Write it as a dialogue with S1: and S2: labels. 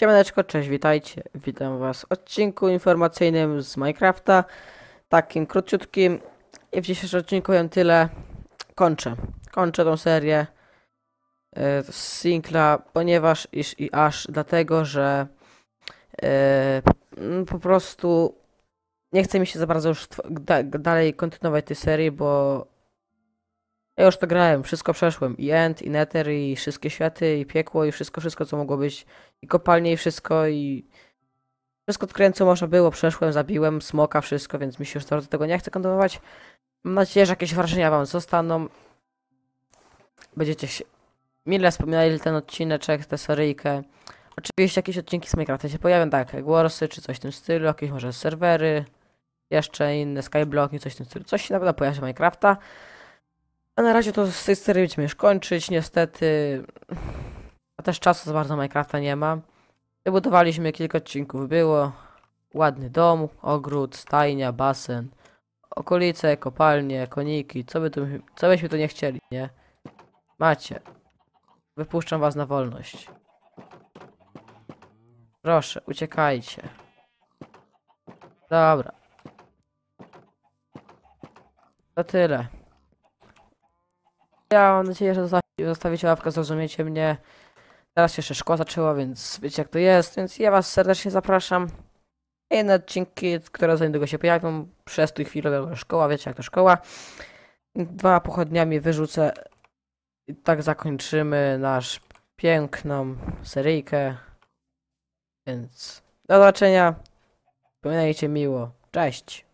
S1: Siemaneczko, cześć, witajcie. Witam was w odcinku informacyjnym z Minecrafta. Takim króciutkim. I w dzisiejszym odcinku ja tyle. Kończę. Kończę tą serię e, z Singla, ponieważ iż i aż dlatego, że e, po prostu nie chce mi się za bardzo już da dalej kontynuować tej serii, bo ja już to grałem, wszystko przeszłem. I End, i Nether, i wszystkie światy, i piekło, i wszystko, wszystko co mogło być. I kopalnie, i wszystko, i... Wszystko odkręcę, można było, przeszłem, zabiłem, smoka, wszystko, więc mi się już do tego nie chcę kontynuować. Mam nadzieję, że jakieś wrażenia wam zostaną. Będziecie się... Mile wspominali ten odcineczek, tę seryjkę. Oczywiście jakieś odcinki z Minecrafta się pojawią, tak, Warsy czy coś w tym stylu, jakieś może serwery, jeszcze inne, Skyblock coś w tym stylu. Coś się na pewno pojawi z Minecrafta. A na razie to z tej serii będziemy już kończyć, niestety. A też czasu za bardzo Minecrafta nie ma. Wybudowaliśmy kilka odcinków, było. Ładny dom, ogród, stajnia, basen, okolice, kopalnie, koniki, co, by tu, co byśmy tu nie chcieli, nie? Macie. Wypuszczam was na wolność. Proszę, uciekajcie. Dobra. To tyle. Ja mam nadzieję, że zostawicie łapkę, zrozumiecie mnie. Teraz się jeszcze szkoła zaczęła, więc wiecie jak to jest, więc ja was serdecznie zapraszam. na odcinki, które za niedługo się pojawią, przez tę chwilę szkoła, wiecie jak to szkoła. Dwa pochodniami wyrzucę i tak zakończymy nasz piękną seryjkę. Więc do zobaczenia. Wspominajcie miło. Cześć.